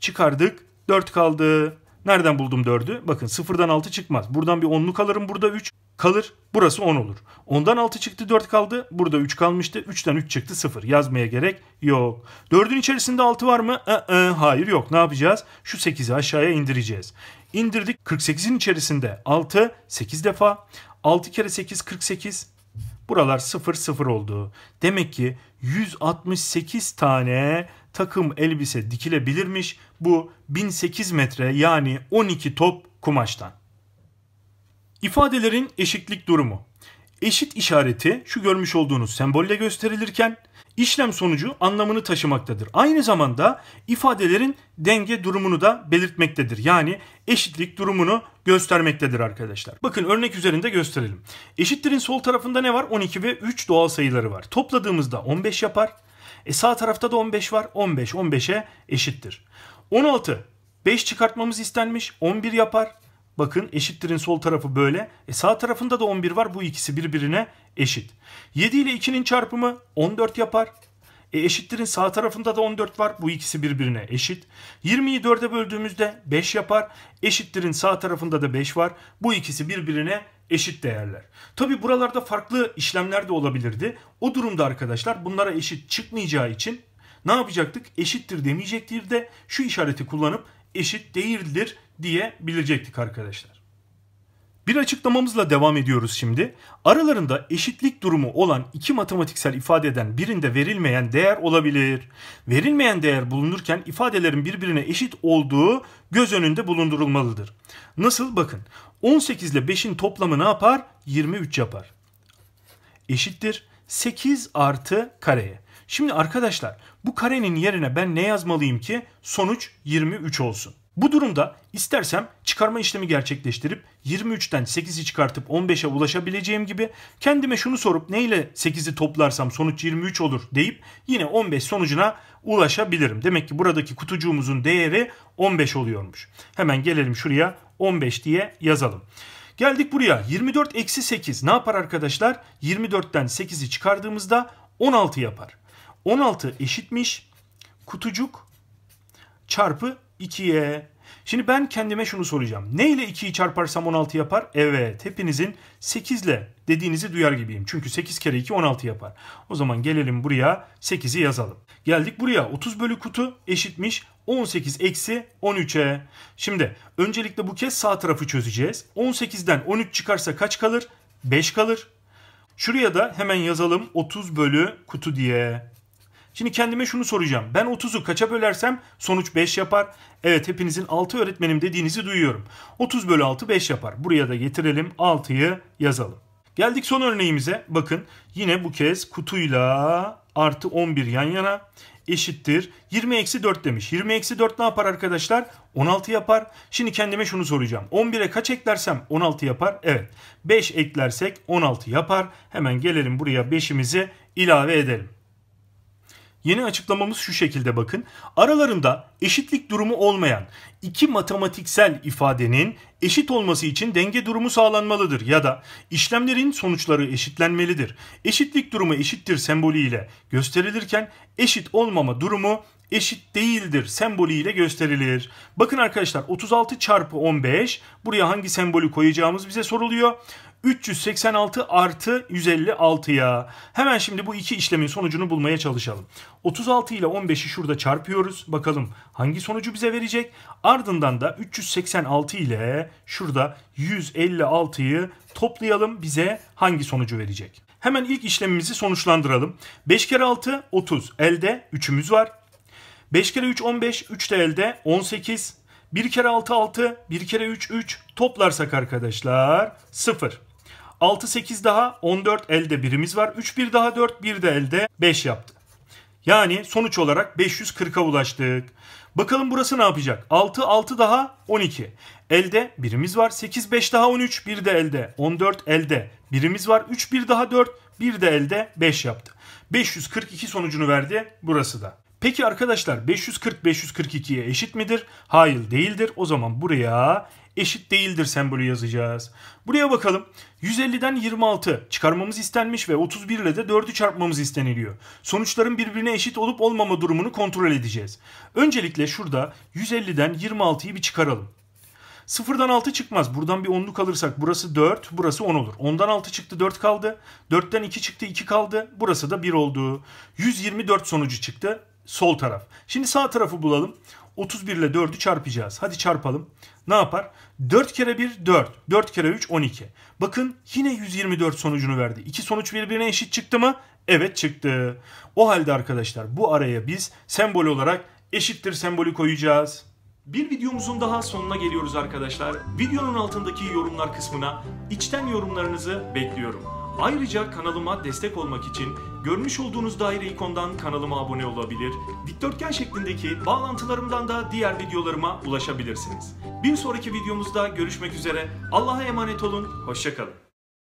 Çıkardık. 4 kaldı. Nereden buldum 4'ü? Bakın 0'dan 6 çıkmaz. Buradan bir 10'luk alırım. Burada 3 kalır. Burası 10 olur. 10'dan 6 çıktı 4 kaldı. Burada 3 kalmıştı. 3'ten 3 çıktı 0. Yazmaya gerek yok. 4'ün içerisinde 6 var mı? E -e, hayır yok. Ne yapacağız? Şu 8'i aşağıya indireceğiz. İndirdik. 48'in içerisinde 6 8 defa. 6 kere 8 48. Buralar 0 0 oldu. Demek ki 168 tane takım elbise dikilebilirmiş. Bu 1008 metre yani 12 top kumaştan. İfadelerin eşitlik durumu. Eşit işareti şu görmüş olduğunuz sembolle gösterilirken işlem sonucu anlamını taşımaktadır. Aynı zamanda ifadelerin denge durumunu da belirtmektedir. Yani eşitlik durumunu göstermektedir arkadaşlar. Bakın örnek üzerinde gösterelim. Eşittirin sol tarafında ne var? 12 ve 3 doğal sayıları var. Topladığımızda 15 yapar. E sağ tarafta da 15 var. 15 15'e eşittir. 16 5 çıkartmamız istenmiş. 11 yapar. Bakın eşittirin sol tarafı böyle. E sağ tarafında da 11 var. Bu ikisi birbirine eşit. 7 ile 2'nin çarpımı 14 yapar. E eşittirin sağ tarafında da 14 var. Bu ikisi birbirine eşit. 20'yi 4'e böldüğümüzde 5 yapar. Eşittirin sağ tarafında da 5 var. Bu ikisi birbirine eşit değerler. Tabi buralarda farklı işlemler de olabilirdi. O durumda arkadaşlar bunlara eşit çıkmayacağı için ne yapacaktık? Eşittir demeyecektir de şu işareti kullanıp eşit değildir diyebilecektik arkadaşlar. Bir açıklamamızla devam ediyoruz şimdi. Aralarında eşitlik durumu olan iki matematiksel ifadeden birinde verilmeyen değer olabilir. Verilmeyen değer bulunurken ifadelerin birbirine eşit olduğu göz önünde bulundurulmalıdır. Nasıl? Bakın 18 ile 5'in toplamı ne yapar? 23 yapar. Eşittir 8 artı kareye. Şimdi arkadaşlar bu karenin yerine ben ne yazmalıyım ki sonuç 23 olsun. Bu durumda istersem çıkarma işlemi gerçekleştirip 23'ten 8'i çıkartıp 15'e ulaşabileceğim gibi kendime şunu sorup neyle 8'i toplarsam sonuç 23 olur deyip yine 15 sonucuna ulaşabilirim. Demek ki buradaki kutucuğumuzun değeri 15 oluyormuş. Hemen gelelim şuraya 15 diye yazalım. Geldik buraya 24 eksi 8 ne yapar arkadaşlar? 24'ten 8'i çıkardığımızda 16 yapar. 16 eşitmiş kutucuk çarpı 2'ye. Şimdi ben kendime şunu soracağım. Ne ile 2'yi çarparsam 16 yapar? Evet hepinizin 8 ile dediğinizi duyar gibiyim. Çünkü 8 kere 2 16 yapar. O zaman gelelim buraya 8'i yazalım. Geldik buraya 30 bölü kutu eşitmiş 18 eksi 13'e. Şimdi öncelikle bu kez sağ tarafı çözeceğiz. 18'den 13 çıkarsa kaç kalır? 5 kalır. Şuraya da hemen yazalım 30 bölü kutu diye. Şimdi kendime şunu soracağım. Ben 30'u kaça bölersem sonuç 5 yapar. Evet hepinizin 6 öğretmenim dediğinizi duyuyorum. 30 bölü 6 5 yapar. Buraya da getirelim 6'yı yazalım. Geldik son örneğimize. Bakın yine bu kez kutuyla artı 11 yan yana eşittir. 20 eksi 4 demiş. 20 eksi 4 ne yapar arkadaşlar? 16 yapar. Şimdi kendime şunu soracağım. 11'e kaç eklersem 16 yapar? Evet. 5 eklersek 16 yapar. Hemen gelelim buraya 5'imizi ilave edelim. Yeni açıklamamız şu şekilde bakın. Aralarında eşitlik durumu olmayan iki matematiksel ifadenin eşit olması için denge durumu sağlanmalıdır ya da işlemlerin sonuçları eşitlenmelidir. Eşitlik durumu eşittir sembolüyle gösterilirken eşit olmama durumu eşit değildir sembolüyle gösterilir. Bakın arkadaşlar 36 çarpı 15 buraya hangi sembolü koyacağımız bize soruluyor. 386 artı 156'ya. Hemen şimdi bu iki işlemin sonucunu bulmaya çalışalım. 36 ile 15'i şurada çarpıyoruz. Bakalım hangi sonucu bize verecek? Ardından da 386 ile şurada 156'yı toplayalım. Bize hangi sonucu verecek? Hemen ilk işlemimizi sonuçlandıralım. 5 kere 6 30. Elde 3'ümüz var. 5 kere 3 15. 3 de elde 18. 1 kere 6 6, 1 kere 3 3 toplarsak arkadaşlar 0. 6-8 daha 14 elde birimiz var. 3-1 daha 4, 1 de elde 5 yaptı. Yani sonuç olarak 540'a ulaştık. Bakalım burası ne yapacak? 6 6 daha 12. Elde birimiz var. 8 5 daha 13. Bir de elde. 14 elde. Birimiz var. 3 1 daha 4. Bir de elde 5 yaptı. 542 sonucunu verdi burası da. Peki arkadaşlar 540 542'ye eşit midir? Hayır değildir. O zaman buraya eşit değildir sembolü yazacağız. Buraya bakalım. 150'den 26 çıkarmamız istenmiş ve 31 ile de 4'ü çarpmamız isteniliyor. Sonuçların birbirine eşit olup olmama durumunu kontrol edeceğiz. Öncelikle şurada 150'den 26'yı bir çıkaralım. 0'dan 6 çıkmaz. Buradan bir 10'luk alırsak burası 4, burası 10 olur. 10'dan 6 çıktı 4 kaldı. 4'ten 2 çıktı 2 kaldı. Burası da 1 oldu. 124 sonucu çıktı. Sol taraf. Şimdi sağ tarafı bulalım. 31 ile 4'ü çarpacağız. Hadi çarpalım ne yapar? 4 kere 1 4. 4 kere 3 12. Bakın yine 124 sonucunu verdi. İki sonuç birbirine eşit çıktı mı? Evet çıktı. O halde arkadaşlar bu araya biz sembol olarak eşittir sembolü koyacağız. Bir videomuzun daha sonuna geliyoruz arkadaşlar. Videonun altındaki yorumlar kısmına içten yorumlarınızı bekliyorum. Ayrıca kanalıma destek olmak için Görmüş olduğunuz daire ikondan kanalıma abone olabilir, dikdörtgen şeklindeki bağlantılarımdan da diğer videolarıma ulaşabilirsiniz. Bir sonraki videomuzda görüşmek üzere, Allah'a emanet olun, hoşçakalın.